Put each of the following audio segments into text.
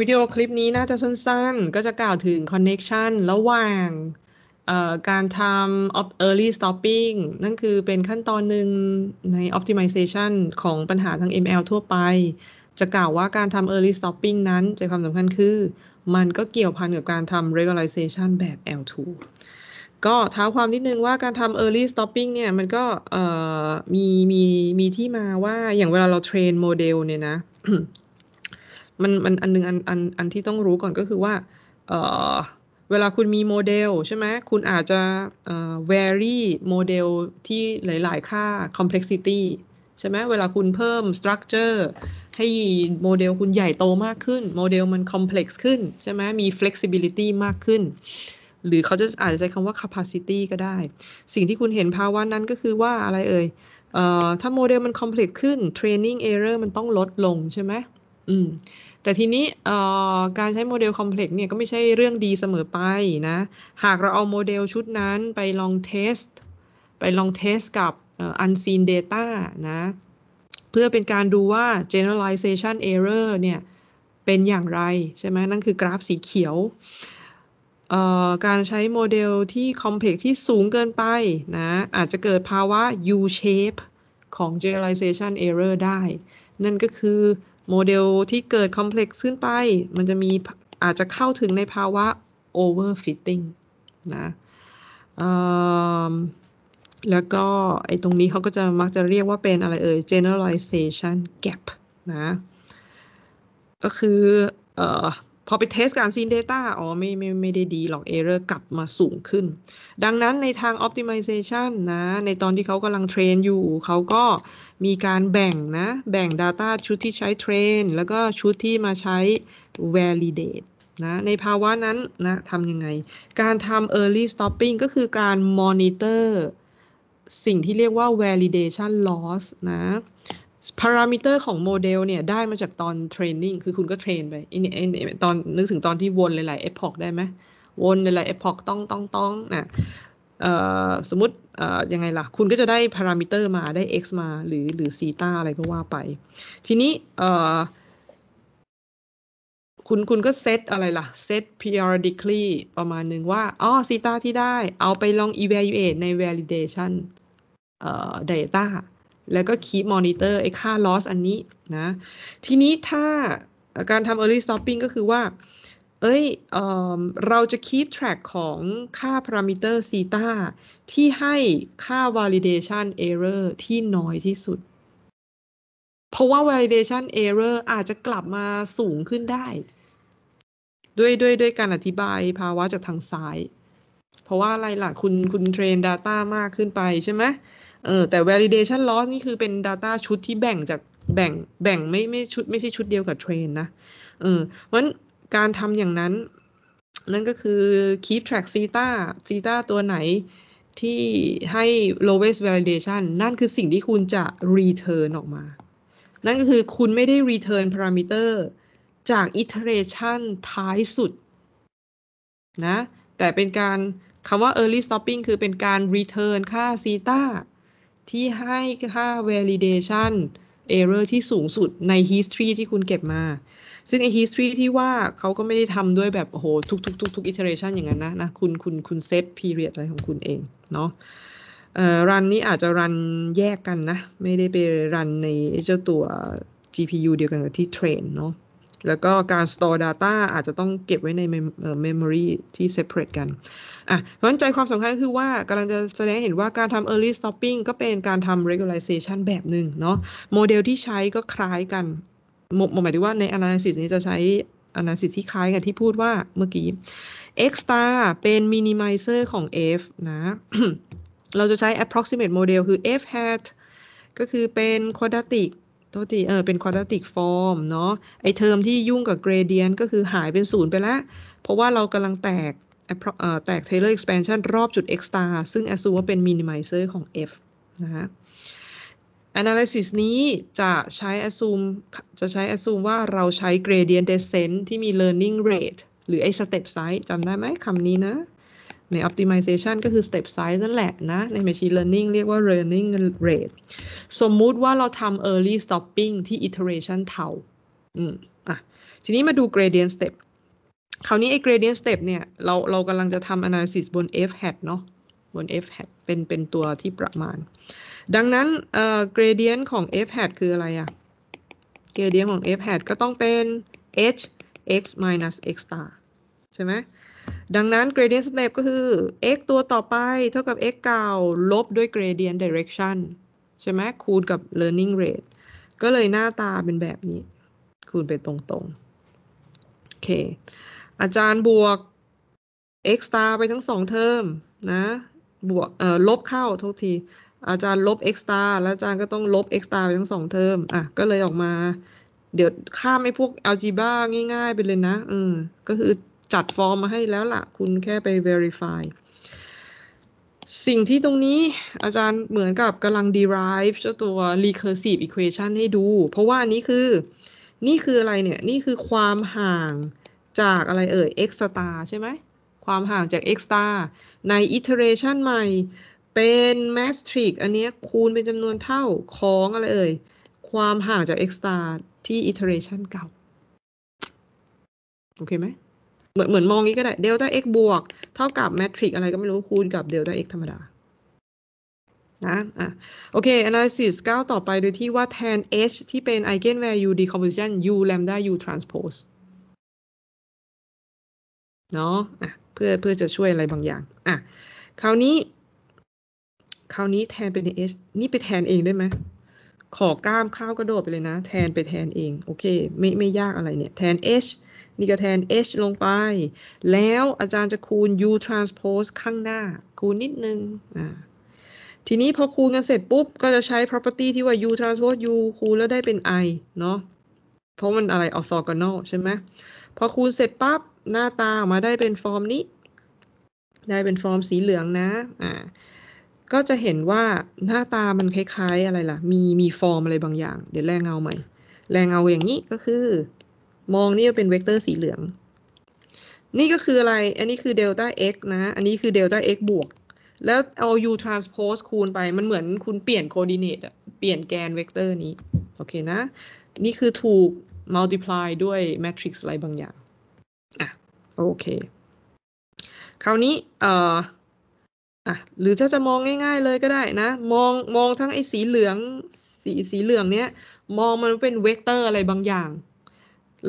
วิดีโอคลิปนี้น่าจะสั้น ๆ ก็จะกล่าวถึงคอนเน t ชันระหว่างการทำ early stopping นั่นคือเป็นขั้นตอนหนึ่งใน optimization ของปัญหาทาง ML ทั่วไป จะกล่าวว่าการทำ early stopping นั้นใจความสำคัญคือมันก็เกี่ยวพันกับการทำ regularization แบบ L2 ก็เท้าความนิดนึงว่าการทำ early stopping เนี่ยมันก็มีมีมีที่มาว่าอย่างเวลาเราเทรนโมเดลเนี่ยนะมันมันอันนึงอันอันอันที่ต้องรู้ก่อนก็คือว่าเออเวลาคุณมีโมเดลใช่ไหม คุณอาจจะ vary โมเดลที่หลาย ๆ ค่า complexity ใช่ไหมเวลาคุณเพิ่ม structure ให้โมเดลคุณใหญ่โตมากขึ้น โมเดลมัน complex ขึ้นใช่ไหมมี flexibility มากขึ้น หรือเขาจะอาจจะใช้คำว่า capacity ก็ได้ สิ่งที่คุณเห็นภาวะนั้นก็คือว่าอะไรเอ่ยถ้าโมเดลมัน complex ขึ้น training error มันต้องลดลงใช่ไหมอืมแต่ทีนี้การใช้โมเดลคอมเพล็กซ์เนี่ยก็ไม่ใช่เรื่องดีเสมอไปนะ หากเราเอาโมเดลชุดนั้นไปลองเทสไปลองเทสกับ unseen data นะเพื่อเป็นการดูว่า generalization error เนี่ยเป็นอย่างไร ใช่ไหมนั่นคือกราฟสีเขียว การใช้โมเดลที่คอมเพล็กซ์ที่สูงเกินไปนะอาจจะเกิดภาวะ U shape ของ generalization error ได้ นั่นก็คือโมเดลที่เกิดคอมเพล็กซ์ขึ้นไป มันจะมีอาจจะเข้าถึงในภาวะโอเวอร์ฟิตติ้งนะแล้วก็ไอ้ตรงนี้เขาก็จะมักจะเรียกว่าเป็นอะไรเอ่ย generalization gap นะ ก็คืออพอไปเทสการซีนเดต้าอ๋อไม่ไม่ไม่ได้ดีหรอกเอเรอร์กลับมาสูงขึ้น ดังนั้นในทาง Optimization นะในตอนที่เขากำลังเทรนอยู่เขาก็มีการแบ่งนะแบ่ง Data ชุดที่ใช้เทรน แล้วก็ชุดที่มาใช้ Validate นะในภาวะนั้นนะทำยังไงการทำ Early Stopping ก็คือการ Monitor สิ่งที่เรียกว่า Validation Loss นะพารามิเตอร์ของโมเดลเนี่ย ได้มาจากตอนเทรนนิ่ง คือคุณก็เทรนไปอนตอนนึกถึงตอนที่วนหลายๆเอพอกได้ไหม วนหลายๆเอพอกต้องต้องต้องนะสมมติยังไงล่ะ คุณก็จะได้พารามิเตอร์มา ได้ x มา หรือหรือซีตาอะไรก็ว่าไป ทีนี้ คุณคุณก็เซตอะไรล่ะ เซต periodically ประมาณหนึ่งว่า อ๋อซีตาที่ได้ เอาไปลอง evaluate ใน validation data แล้วก็คีบมอนิเตอร์ไอ้ค่า loss อันนี้นะ ทีนี้ถ้าการทำ early stopping ก็คือว่า เอ้ยเเราจะ keep track ของค่าพารามิเตอร์ซีตาที่ให้ค่า validation error ที่น้อยที่สุด เพราะว่า validation error อาจจะกลับมาสูงขึ้นได้ ด้วยด้วยด้วยการอธิบายภาวะจากทางซ้าย เพราะว่าอะไรล่ะคุณคุณเทรน Data มากขึ้นไปใช่ไหมเออแต่ validation loss นี่คือเป็น data ชุดที่แบ่งจากแบ่งแบ่งไม่ไม่ชุดไม่ใช่ชุดเดียวกับเทรนนะเออเพราะฉะนั้นการทำอย่างนั้น นั่นก็คือ keep track ซ e t a ซ e t a ตัวไหนที่ให้ lowest validation นั่นคือสิ่งที่คุณจะ return ออกมา นั่นก็คือคุณไม่ได้ return parameter จาก iteration ท้ายสุดนะแต่เป็นการ คำว่า early stopping คือเป็นการ return ค่าซ e t a ที่ให้ค่า validation error ที่สูงสุดใน history ที่คุณเก็บมา ซึ่งไอ history ที่ว่าเขาก็ไม่ได้ทำด้วยแบบโอ้โห ทุกทุกทุกทุก iteration อย่างนั้นนะนะคุณคุณคุณ set period อะไรของคุณเอง เนาะรันนี้อาจจะรันแยกกันนะ ไม่ได้ไปรันในเจ้าตัว GPU เดียวกันกับที่เทรนเนาะแล้วก็การ store data อาจจะต้องเก็บไว้ใน memory ที่ separate กัน อ่ะเพราะนนั้ใจความสำคัญคือว่ากำลังจะแสดงเห็นว่าการทำ early stopping ก็เป็นการทำ regularization แบบหนึ่งเนาะโมเดลที่ใช้ก็คล้ายกัน หมายถึงว่าใน analysis นี้จะใช้ analysis ที่คล้ายกันที่พูดว่าเมื่อกี้ x star เป็น minimizer ของ f นะ เราจะใช้ approximate model คือ f hat ก็คือเป็น quadratic ตัวตีเออเป็นควอ d r ติกฟอร์มเนาะ ไอเทอมที่ยุ่งกับเกรเดียนก็คือหายเป็นศูนย์ไปแล้วเพราะว่าเรากำลังแตกแตก Taylor expansion รอบจุด x star ซึ่ง assume ว่าเป็น minimizer ของ f นะฮะ analysis นี้จะใช้ assume จะใช้ assume ว่าเราใช้ gradient descent ที่มี learning rate หรือไอ้ step size จำได้ไหมคำนี้นะใน optimization ก็คือ step size นั่นแหละนะ ใน machine learning เรียกว่า learning rate สมมุติว่าเราทำ early stopping ที่ iteration เท่าอืมอ่ะ ทีนี้มาดู gradient step คราวนี้ไอ้ gradient step เนี่ยเราเรากำลังจะทำ analysis บน f hat เนาะบน f hat เป็นเป็นตัวที่ประมาณ ดังนั้นเอ่อ gradient ของ f hat คืออะไรอะ gradient ของ f hat ก็ต้องเป็น h x minus x star ใช่ไหมดังนั้น gradient step ก็คือ x ตัวต่อไปเท่ากับ x เก่าลบด้วย gradient direction ใช่ไหม คูณกับ learning rate ก็เลยหน้าตาเป็นแบบนี้ คูณไปตรงๆโอเค อาจารย์บวก x ตาไปทั้งสองเทอมนะ บวกเอ่อลบเข้าทุกที อาจารย์ลบ x ตาแล้วอาจารย์ก็ต้องลบ x ตาไปทั้งสองเทอม อ่ะ ก็เลยออกมา เดี๋ยวข้ามไอ้พวก algebra ง่ายๆไปเลยนะ อืม ก็คือจัดฟอร์มมาให้แล้วละ่ะ คุณแค่ไป verify สิ่งที่ตรงนี้อาจารย์เหมือนกับกำลัง derive เจ้าตัว recursive equation ให้ดู เพราะว่านี้คือนี่คืออะไรเนี่ย นี่คือความห่างจากอะไรเอ่ย x star ใช่ไหมความห่างจาก x star ใน iteration ใหม่เป็น matrix อันนี้คูณเป็นจำนวนเท่าของอะไรเอ่ย ความห่างจาก x star ที่ iteration เก่า โอเคไหมเหมือนเหมือนมองนี้ก็ได้เดลต้า x บวกเท่ากับแมทริกอะไรก็ไม่รู้คูณกับเดลต้า x ธรรมดานะอ่ะโอเค analysis าต่อไปโดยที่ว่า tan h ที่เป็น eigenvalue decomposition u lambda u transpose เนาะอ่ะเพื่อเพื่อจะช่วยอะไรบางอย่าง อ่ะ คราวนี้ คราวนี้แทนเป็น h นี่ไปแทนเองได้ไหมขอกล้ามข้าวกระโดดไปเลยนะ แทนไปแทนเอง โอเคไม่ไม่ยากอะไรเนี่ยแทน h นี่ก็แทน h ลงไป แล้วอาจารย์จะคูณ u transpose ข้างหน้า คูณนิดนึงอ่าทีนี้พอคูณกันเสร็จปุ๊บ ก็จะใช้ property ที่ว่า u transpose u คูณแล้วได้เป็น i เนาะเพราะมันอะไร orthogonal ใช่ไหม พอคูณเสร็จปั๊บ หน้าตาออกมาได้เป็นฟอร์มนี้ ได้เป็นฟอร์มสีเหลืองนะอ่าก็จะเห็นว่าหน้าตามันคล้ายๆอะไรล่ะ มีมีฟอร์มอะไรบางอย่าง เดี๋ยวแรงเงาใหม่ แรงเงาอย่างนี้ก็คือมองนี่เป็นเวกเตอร์สีเหลือง นี่ก็คืออะไร อันนี้คือเดลต้า x นะ อันนี้คือเดลต้า x บวก แล้วเอา u transpose คูณไป มันเหมือนคุณเปลี่ยนโคดิเนตอะเปลี่ยนแกนเวกเตอร์นี้ โอเคนะ นี่คือถูก multiply ด้วยแมทริกซ์อะไรบางอย่างอ่ะโอเค คราวนี้เอ่ออ่ะหรือถ้าจะมองง่าย ๆเลยก็ได้นะ มอง มองทั้งไอ้สีเหลือง สีสีเหลืองเนี้ย มองมันเป็นเวกเตอร์อะไรบางอย่าง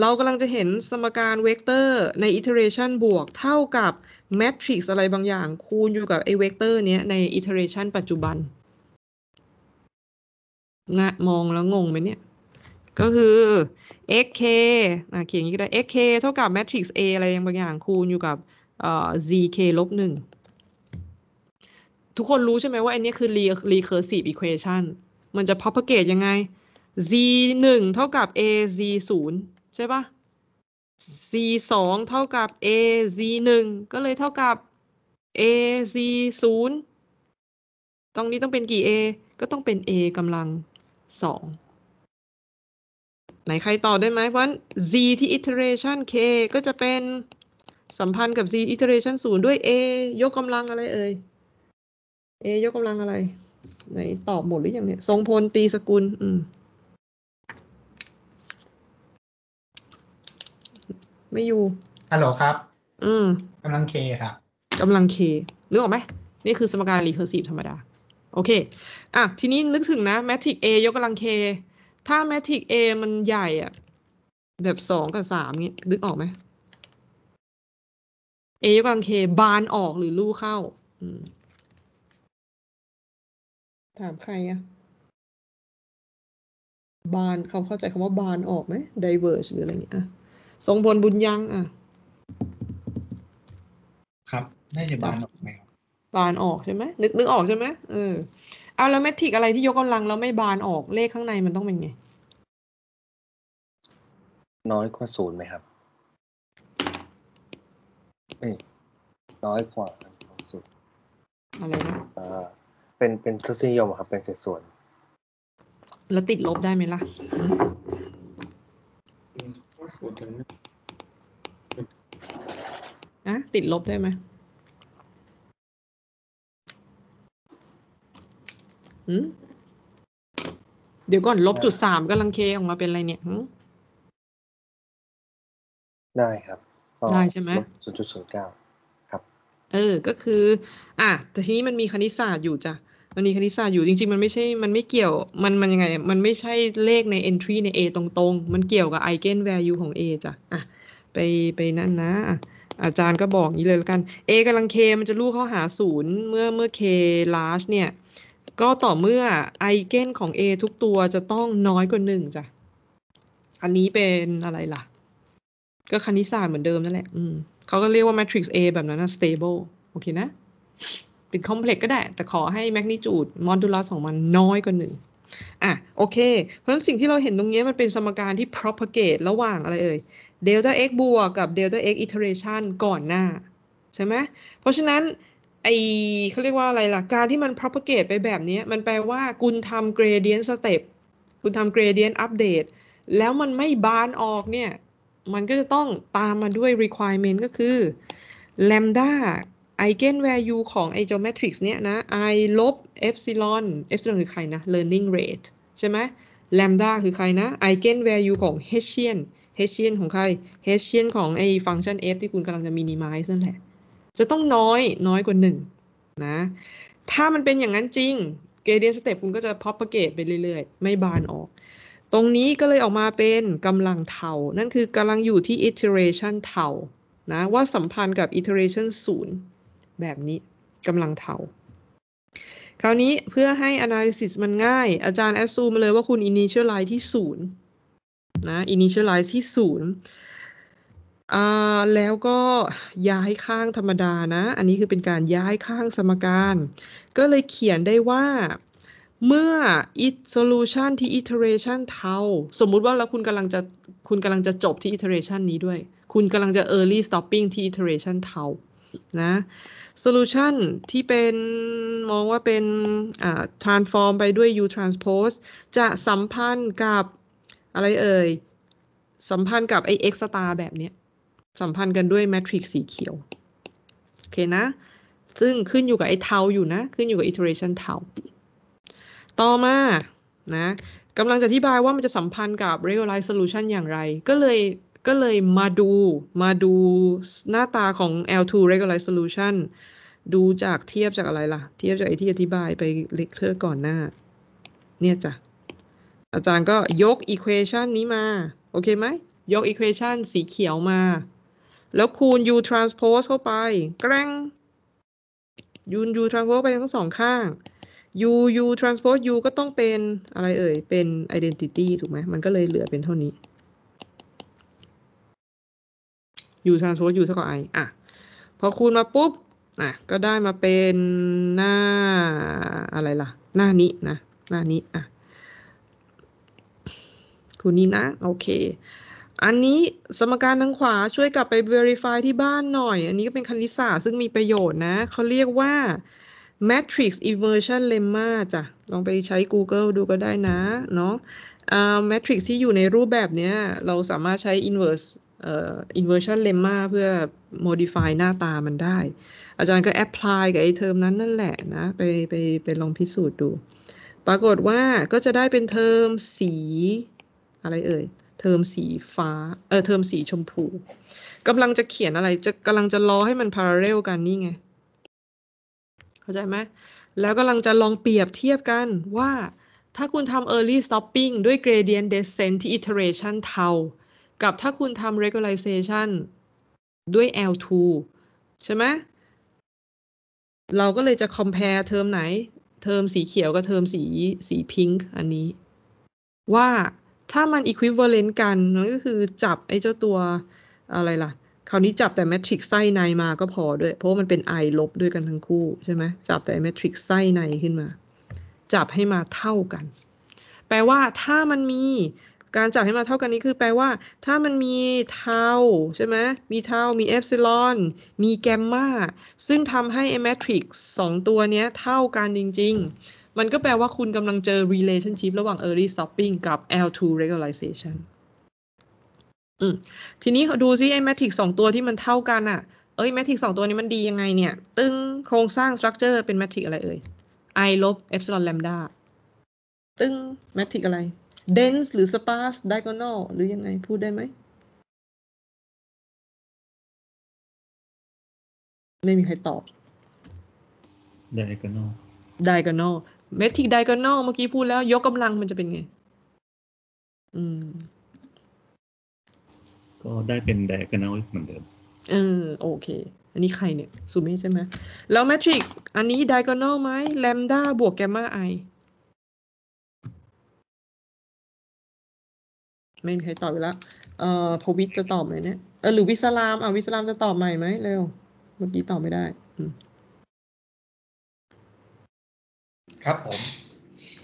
เรากำลังจะเห็นสมการเวกเตอร์ใน iteration บวกเท่ากับแมทริกซ์อะไรบางอย่างคูณอยู่กับไอเวกเตอร์เนี้ยใน iteration ปัจจุบัน งะ มองแล้วงงไหมเนี่ย ก็คือ xk นะเขียนอย่างนี้กได้ xk เท่ากับแมทริกซ์ A อะไรบางอย่างคูณอยู่กับ zk ลบหนึ่ง ทุกคนรู้ใช่ไหมว่าอันนี้คือ recursive equation มันจะ propagate ยังไง z 1เท่ากับ a z 0ใช่ปะ c 2เท่ากับ a z 1ก็เลยเท่ากับ a z 0ตรงนี้ต้องเป็นกี่ a ก็ต้องเป็น a กำลังสองไหนใครต่อได้ไหม เพราะ z ที่ iteration k ก็จะเป็นสัมพันธ์กับ z iteration 0 ด้วย a ยกกำลังอะไรเอ่ย a ยกกำลังอะไร ไหนตอบหมดหรือยังเนี่ย ทรงพลตีสกุลอืมไม่อยู่ ฮัลโหลครับ อืม กำลังเคครับกำลังเคนึกออกไหม นี่คือสมการรีเคอร์ซีฟธรรมดา โอเค อ่ะ ทีนี้นึกถึงนะแมทริก A ยกกำลัง K ถ้าแมทริก A มันใหญ่อะแบบสองกับสามนี้นึกออกไหม A ยกกำลัง K บานออกหรือลู่เข้า ถามใครอะบานเขาเข้าใจคำว่าบานออกไหม diverge หรืออะไรเงี้ยทรงพลบุญยังอ่ะครับ ได้จะบานออกไหมครับบานออกใช่ไหมนึกนึกออกใช่ไหมเออ เอาแล้วเมทริกอะไรที่ยกกำลังแล้วไม่บานออก เลขข้างในมันต้องเป็นไง น้อยกว่าศูนย์ไหมครับ เอ้ย น้อยกว่าศูนย์อะไรนะอ่าเป็น เป็นทศนิยมอครับ เป็นเศษส่วน แล้วติดลบได้ไหมล่ะอูดะติดลบได้ไหมืมเดี๋ยวก่อน ลบจุดสามกำลังเคออกมาเป็นอะไรเนี่ย ได้ครับได้ใช่ไหมศูนย์จุดศูนย์เก้าครับ เออก็คืออ่ะแต่ทีนี้มันมีคณิตศาสตร์อยู่จ้ะมันมีคณิตศาสตร์อยู่จริงๆ มันไม่ใช่ มันไม่เกี่ยว มันมันยังไง มันไม่ใช่เลขใน entry ใน A ตรงๆ มันเกี่ยวกับ eigen value ของ A จ้ะอ่ะไปไปนั่นนะ อาจารย์ก็บอกนี้เลยแล้วกัน A กำลัง k มันจะลูกเข้าหาศูนย์ เมื่อเมื่อ k large เนี่ย ก็ต่อเมื่อ eigen ของ A ทุกตัวจะต้องน้อยกว่าหนึ่งจ้ะ อันนี้เป็นอะไรล่ะ ก็คณิตศาสตร์เหมือนเดิมนั่นแหละ อืมเขาก็เรียกว่า matrix A แบบนั้นนะ stable โอเคนะ็นคอมเพล็กก็ได้ แต่ขอให้แมกนิจูดมอนดูลัสของมันน้อยกว่าหนึ่งอ่ะโอเค เพราะฉะนั้นสิ่งที่เราเห็นตรงนี้มันเป็นสมการที่ propagate ระหว่างอะไรเอ่ย delta x บวกกับ delta x iteration ก่อนหน้า ใช่ไหม เพราะฉะนั้นไอเขาเรียกว่าอะไรล่ะการที่มัน propagate ไปแบบนี้มันแปลว่าคุณทำ gradient step คุณทำ gradient update แล้วมันไม่บานออกเนี่ยมันก็จะต้องตามมาด้วย requirement ก็คือ lambda ไอเกนแวร์ยูของไอจเมทริกซ์เนี่ยนะ i ลบเอฟซิลอนเอฟซิลอนคือใครนะ learning rate ใช่ไหมแลมดาคือใครนะไอเกนแวร์ยูของ h เชียนเฮ e เชียนของใครฮ e เชียนของไอฟังก์ชัน f ที่คุณกำลังจะมินิมายซ์นั่นแหละ จะต้องน้อยน้อยกว่า1นะ ถ้ามันเป็นอย่างนั้นจริงเ r เดียนสเต็ปคุณก็จะพั o p a g a t ไปเรื่อยๆ ไม่บานออก ตรงนี้ก็เลยออกมาเป็นกำลังเทานั่นคือกำลังอยู่ที่ iteration เทานะ ว่าสัมพันธ์กับ iteration 0แบบนี้กำลังเทาคราวนี้เพื่อให้ analysis มันง่าย อาจารย์แอดซูมมาเลยว่าคุณ initialize ที่ศูนย์นะ initialize ที่ศูนย์อ่าแล้วก็ย้ายข้างธรรมดานะ อันนี้คือเป็นการย้ายข้างสมการ ก็เลยเขียนได้ว่าเมื่อ it solution ที่ iteration เท่าสมมุติว่าแล้วคุณกำลังจะคุณกำลังจะจบที่ iteration นี้ด้วย คุณกำลังจะ early stopping ที่ iteration เท่านะโซลูชันที่เป็นมองว่าเป็น transform ไปด้วย u transpose จะสัมพันธ์กับอะไรเอ่ย สัมพันธ์กับไอ x star แบบเนี้ยสัมพันธ์กันด้วยแมทริกซ์สีเขียว โอเคนะ ซึ่งขึ้นอยู่กับไอเทาอยู่นะ ขึ้นอยู่กับ iteration เทาต่อมา นะกำลังจะอธิบายว่ามันจะสัมพันธ์กับ real life solution อย่างไร ก็เลยก็เลยมาดูมาดูหน้าตาของ L2 regular solution ดูจากเทียบจากอะไรล่ะ เทียบจากไอที่อธิบายไปเลคเชอร์ก่อนหน้า เนี่ยจ้ะ อาจารย์ก็ยก equation นี้มา โอเคไหม ยก equation สีเขียวมา แล้วคูณ u transpose เข้าไป แกล้งยูนยู transpose ไปทั้งสองข้าง u u transpose u ก็ต้องเป็นอะไรเอ่ย เป็น identity ถูกไหม มันก็เลยเหลือเป็นเท่านี้ u transpose u เท่ากับ i อ่ะพอคูณมาปุ๊บอ่ะก็ได้มาเป็นหน้าอะไรล่ะ หน้านี้นะ หน้านี้อ่ะคูณนี้นะ โอเค อันนี้สมการทางขวาช่วยกลับไป verify ที่บ้านหน่อย อันนี้ก็เป็นคณิตศาสตร์ซึ่งมีประโยชน์นะเขาเรียกว่า matrix inversion lemma จ้ะลองไปใช้ Google ดูก็ได้นะเนาะ matrix ที่อยู่ในรูปแบบเนี้ย เราสามารถใช้ inverse อินเวอร์ชันเลมมาเพื่อ modify หน้าตามันได้ อาจารย์ก็ apply กับไอ้เทอมนั้นนั่นแหละนะไปไปไปลองพิสูจน์ดู ปรากฏว่าก็จะได้เป็นเทอมสี อะไรเอ่ย เทอมสีฟ้า เออเทอมสีชมพูกำลังจะเขียนอะไร จะกำลังจะรอให้มัน parallel กันนี่ไง เข้าใจไหม แล้วกำลังจะลองเปรียบเทียบกันว่า ถ้าคุณทำ early stopping ด้วย gradient descent ที่ iteration เท่ากับถ้าคุณทำ regularization ด้วย L2 ใช่ไหม เราก็เลยจะ compare เทอมไหน เทอมสีเขียวกับเทอมสีสีพิงค์อันนี้ ว่าถ้ามัน equivalent กัน นั่นก็คือจับไอ้เจ้าตัว อะไรล่ะ คราวนี้จับแต่ matrix ไส้ในมาก็พอด้วย เพราะมันเป็น i ลบด้วยกันทั้งคู่ใช่ไหม จับแต่ matrix ไส้ในขึ้นมา จับให้มาเท่ากัน แปลว่าถ้ามันมีการจับให้มาเท่ากันนี้คือแปลว่า ถ้ามันมีเท่าใช่ไหมมีเท่ามีเอฟซิลอนมีแกมมาซึ่งทำให้เอเมทริกสองตัวนี้เท่ากันจริง ๆ มันก็แปลว่าคุณกำลังเจอ relationship ระหว่าง early stopping กับ L2 regularization อืมทีนี้ดูซิไอแมทริกสองตัวที่มันเท่ากันอะ่ะเอ้ยแมทริกสองตัวนี้มันดียังไงเนี่ย ตึงโครงสร้างสตรัคเจอร์เป็นแมทริกอะไรเอ่ย i ลบเอฟซิลอนแลมดาตึงแมทริกอะไร dense หรือ sparse diagonal หรือยังไงพูดได้ไหมไม่มีใครตอบ diagonal diagonal metric diagonal เมื่อกี้พูดแล้ว ยกกำลังมันจะเป็นไงอืมก็ได้เป็น diagonal เหมือนเดิม เออโอเค อันนี้ใครเนี่ยซูมมใช่ไหมแล้วแมทริกอันนี้ diagonal ไหมแลมดาบวกแกมมาไอไม่มีใครตอบอยแล้วเอ่อพวิทจะตอบไหมเนี่ยเออหรือวิสลาม อ่ะวิสลามจะตอบใหม่ไหมเร็ว เมื่อกี้ตอบไม่ได้ ครับผม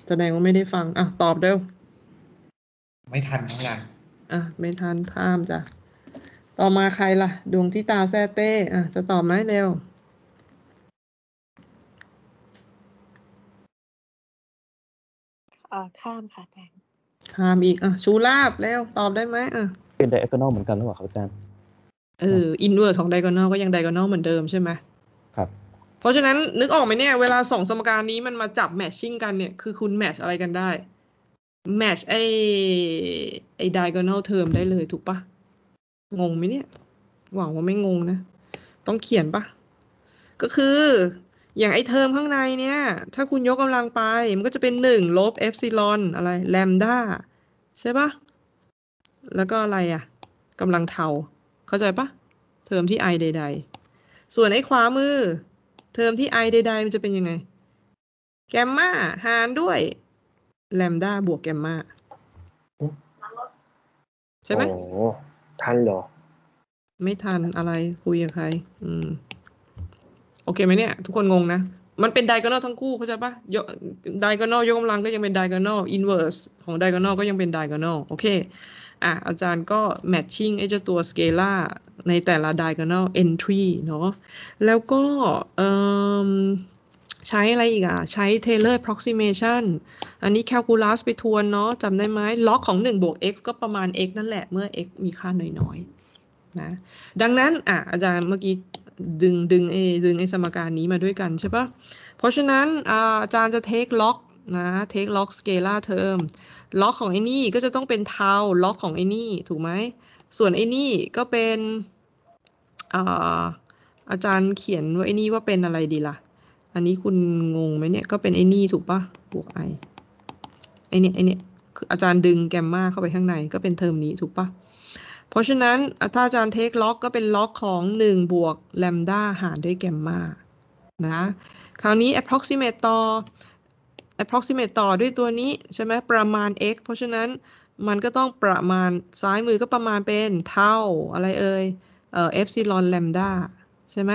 แสดงว่าไม่ได้ฟัง อ่ะ ตอบเร็ว ไม่ทันทั้งนั้นอ่ะไม่ทันข้ามจ้ะ ต่อมาใครล่ะ ดวงที่ตาแซเต้ อ่ะจะตอบไหมเร็ว อ่าข้ามค่ะแตงถามอีก อ่ะชูลาบแล้วตอบได้ไหมอ่ะเป็นไดอะกอนอลเหมือนกันหรือเปล่าครับอาจารย์เอออินเวอร์สของไดอะกอนอลก็ยังไดอะกอนอลเหมือนเดิมใช่ไหม ครับ เพราะฉะนั้น นึกออกไหมเนี่ยเวลาสองสมการนี้มันมาจับแมชชิ่งกันเนี่ยคือคุณแมชอะไรกันได้แมชไอไอไดอะกอนอลเทอมได้เลยถูกปะงงไหมเนี่ย หวังว่าไม่งงนะ ต้องเขียนปะก็คืออย่างไอเทอมข้างในเนี่ย ถ้าคุณยกกำลังไป มันก็จะเป็นหนึ่งลบเอฟซีลอนอะไร แลมดาใช่ปะ แล้วก็อะไรอะ่ะ กำลังเทา เข้าใจปะ เทอมที่ i ใด ๆ ส่วนไอขวามือ เทอมที่ i ใด ๆ มันจะเป็นยังไง แกมมาหารด้วย แลมดาบวกแกมมาใช่ไหมโอ้ทันเหรอ ไม่ทัน อะไร คุยกับใครอืมโอเคไหมเนี่ย ทุกคนงงนะ มันเป็นไดกอนอลทั้งคู่ เข้าใจปะยกไดกอนอลยกกำลังก็ยังเป็นไดกอนอลอินเวอร์สของไดกอนอลก็ยังเป็นไดกอนอลโอเคอ่ะอาจารย์ก็แมทชิ่งไอ้เจ้าตัวสเกลาในแต่ละ diagonal entry เนาะแล้วก็ใช้อะไรอีกอ่ะ ใช้ Taylor approximation อันนี้ calculus ไปทวนเนาะจำได้ไหมล็อกของ1 บวก x ก็ประมาณ x นั่นแหละ เมื่อ x มีค่าน้อยๆนะดังนั้นอ่ะอาจารย์เมื่อกี้ดึงดึงเอดึงไอสมการนี้มาด้วยกันใช่ปะเพราะฉะนั้นอาจารย์จะเทคล็อกนะเทคล็อกสเกล่าเทอมล็อกของไอ้นี่ก็จะต้องเป็นเทาล็อกของไอ้นี่ถูกไหมส่วนไอ้นี่ก็เป็นอาจารย์เขียนว่าไอ้นี่ว่าเป็นอะไรดีละ่ะ อันนี้คุณงงไหมเนี่ยก็เป็นไอ้นี่ถูกปะบวกไอไอเนี่ยไอเนี่ยอาจารย์ดึงแกมมาเข้าไปข้างในก็เป็นเทอมนี้ถูกปะเพราะฉะนั้นถ้าอาจารย์เทคล็อกก็เป็นล็อกของ1 บวกแลมด้าหารด้วยแกมมานะ คราวนี้ approximate ต่อ approximate ต่อด้วยตัวนี้ ใช่ไหมประมาณ x เพราะฉะนั้น มันก็ต้องประมาณซ้ายมือก็ประมาณเป็นเท่า อะไรเอ่ยเอฟซีลอนแลมดาใช่ไหม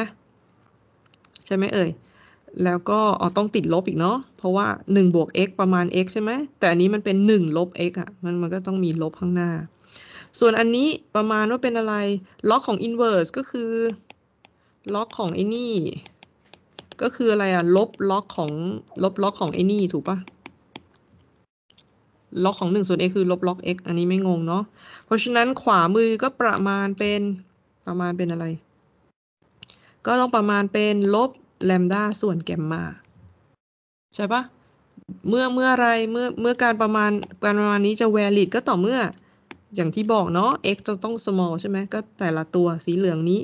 ใช่ไหมเอ่ย แล้วก็ออต้องติดลบอีกเนาะเพราะว่า 1 บวก x ประมาณ x ใช่ไหมแต่อันนี้มันเป็น 1 ลบ x อะ่ะมันมันก็ต้องมีลบข้างหน้าส่วนอันนี้ประมาณว่าเป็นอะไรล็อกของ inverse ก็คือล็อกของไอ้นี่ก็คืออะไรอะลบล็อกของลบล็อกของไอ้นี่ถูกปะล็อกของ1ส่วน x คือลบล็อก x อันนี้ไม่งงเนาะเพราะฉะนั้นขวามือก็ประมาณเป็นประมาณเป็นอะไร ก็ต้องประมาณเป็นลบแลมด้าส่วนแกมมาใช่ปะเมื่อเมื่อไรเมื่อเมื่อการประมาณการประมาณนี้จะ valid ก็ต่อเมื่ออย่างที่บอกเนาะ x จะต้อง small ใช่ไหมก็แต่ละตัวสีเหลืองนี้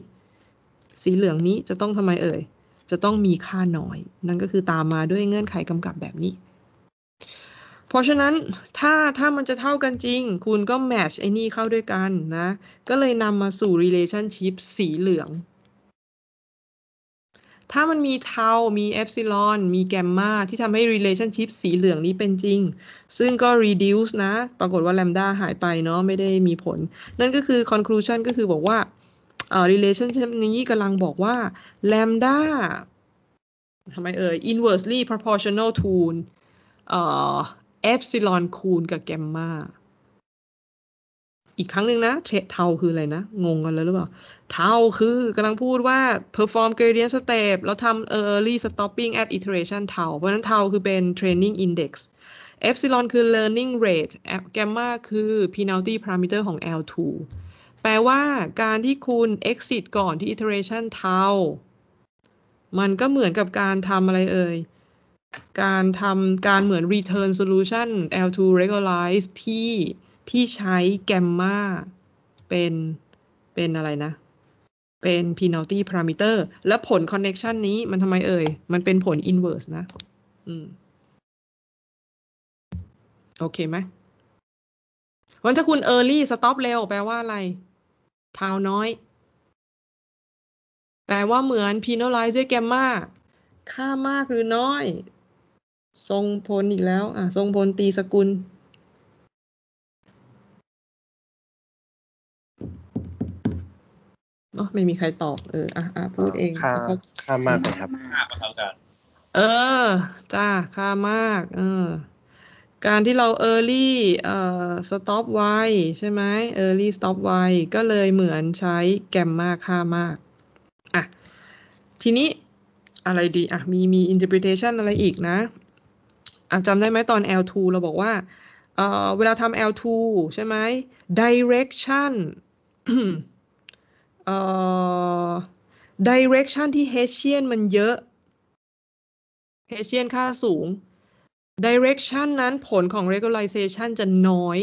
สีเหลืองนี้จะต้องทำไมเอ่ย จะต้องมีค่าน้อย นั่นก็คือตามมาด้วยเงื่อนไขกำกับแบบนี้ เพราะฉะนั้นถ้าถ้ามันจะเท่ากันจริง คุณก็ match ไอ้นี่เข้าด้วยกันนะ ก็เลยนำมาสู่ relationship สีเหลืองถ้ามันมีเทามีเอฟซิลอนมีแกมมาที่ทำให้ relationship สีเหลืองนี้เป็นจริง ซึ่งก็ reduce นะ ปรากฏว่าแลมดาหายไปเนาะ ไม่ได้มีผล นั่นก็คือ conclusion ก็คือบอกว่า relationship นี้กำลังบอกว่าแลมดาทำไมเอ่ย inversely proportional to เอ่อเอฟซิลอนคูณกับแกมมาอีกครั้งหนึ่งนะเทาคืออะไรนะ งงกันแล้วหรือเปล่าเทาคือกำลังพูดว่า perform gradient step แล้วทำ early stopping at iteration เทาเพราะนั้นเทาคือเป็น training index เอฟซิลอนคือ learning rate แกมมาคือ penalty parameter ของ L2 แปลว่าการที่คุณ exit ก่อนที่ iteration เทามันก็เหมือนกับการทำอะไรเอ่ยการทำการเหมือน return solution L2 regularize ที่ที่ใช้แกมมาเป็น เป็นอะไรนะ เป็น penalty parameter และผล connection นี้มันทำไมเอ่ย มันเป็นผล inverse นะอืม โอเคไหมวันถ้าคุณ early stop เร็ว แปลว่าอะไรทาวน้อย แปลว่าเหมือน penalize ด้วยแกมมาค่ามากหรือน้อย ทรงผลอีกแล้ว อ่ะ ทรงผลตีสกุลเนาะไม่มีใครตอบเอออ่ะอ่ะพูดเองข้ามากเลยครับข้ามากครับ เออ จ้าค่ามากเออการที่เรา early เอ่อ stop ไวใช่ไหม early stop ไวก็เลยเหมือนใช้แกมมาค่ามาก อ่ะ ทีนี้อะไรดี อ่ะมีมี interpretation อะไรอีกนะอ่ะจำได้ไหมตอน L2 เราบอกว่าเอ่เวลาทำ L2 ใช่ไหม direction เอ่อ direction ที่เฮเชียนมันเยอะ เฮเชียนค่าสูง direction นั้นผลของ regularization จะน้อย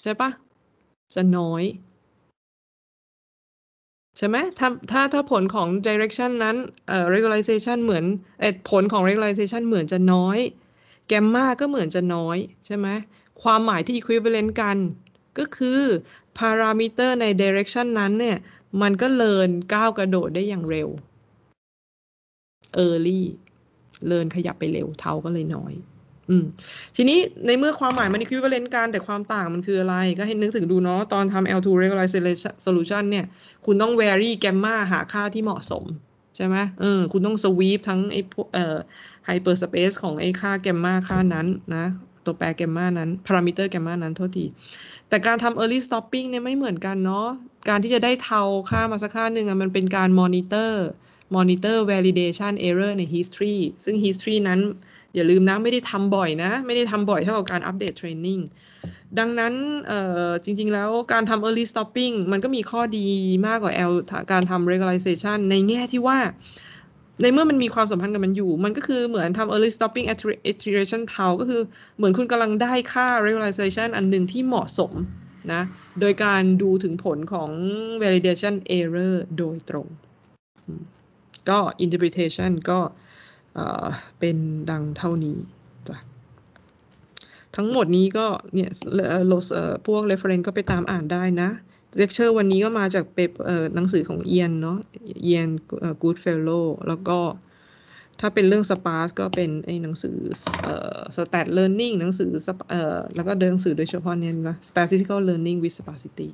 ใช่ปะจะน้อย ใช่ไหมถ้าถ้าถ้าผลของ direction นั้นเอ่อ regularization เหมือนเอ่อผลของ regularization เหมือนจะน้อยแกมมาก็เหมือนจะน้อย ใช่ไหม ความหมายที่ equivalent กันก็คือพารามิเตอร์ใน direction นั้นเนี่ย มันก็เลินก้าวกระโดดได้อย่างเร็ว early เลินขยับไปเร็วเท่าก็เลยน้อย อืมทีนี้ในเมื่อความหมายมันคือว่าเลนกันแต่ความต่างมันคืออะไร ก็ให้นึกถึงดูเนาะตอนทำ L2 regularization solution เนี่ยคุณต้อง vary gamma หาค่าที่เหมาะสม ใช่ไหมเออคุณต้อง sweep ทั้งไอ้เอ่อ hyperspace ของไอ้ค่าแกมมาค่านั้นนะตัวแปรแกมมานั้นพารามิเตอร์แกมมานั้นโทษทีแต่การทำ early stopping เนี่ยไม่เหมือนกันเนาะการที่จะได้เทาค่ามาสักค่าหนึ่งมันเป็นการมอนิเตอร์มอนิเตอร์ validation error ใน history ซึ่ง history นั้นอย่าลืมนะ ไม่ได้ทำบ่อยนะ ไม่ได้ทำบ่อยเท่ากับการอัปเดตเทรนนิ n งดังนั้นจริง ๆแล้วการทำ early stopping มันก็มีข้อดีมากกว่า L การทำ regularization ในแง่ที่ว่าในเมื่อมันมีความสัมพันธ์กับมันอยู่ มันก็คือเหมือนทำ early stopping iteration t o ก็คือเหมือนคุณกำลังได้ค่า realization อันหนึ่งที่เหมาะสมนะ โดยการดูถึงผลของ validation error โดยตรง ก็ interpretation ก็เป็นดังเท่านี้จ้ะ ทั้งหมดนี้ก็เนี่ยพวก reference ก็ไปตามอ่านได้นะเลคเชอร์วันนี้ก็มาจากเปเอ่อหนังสือของเอียนเนาะเอียนกูดเฟลโลแล้วก็ถ้าเป็นเรื่องสปาร์สก็เป็นไอ้หนังสือเอ่อสแตทเลิร์นนิ่งหนังสือเอ่อแล้วก็หนังสือโดยเฉพาะเนี่ยนะ statistical learning with s p a ิ i t y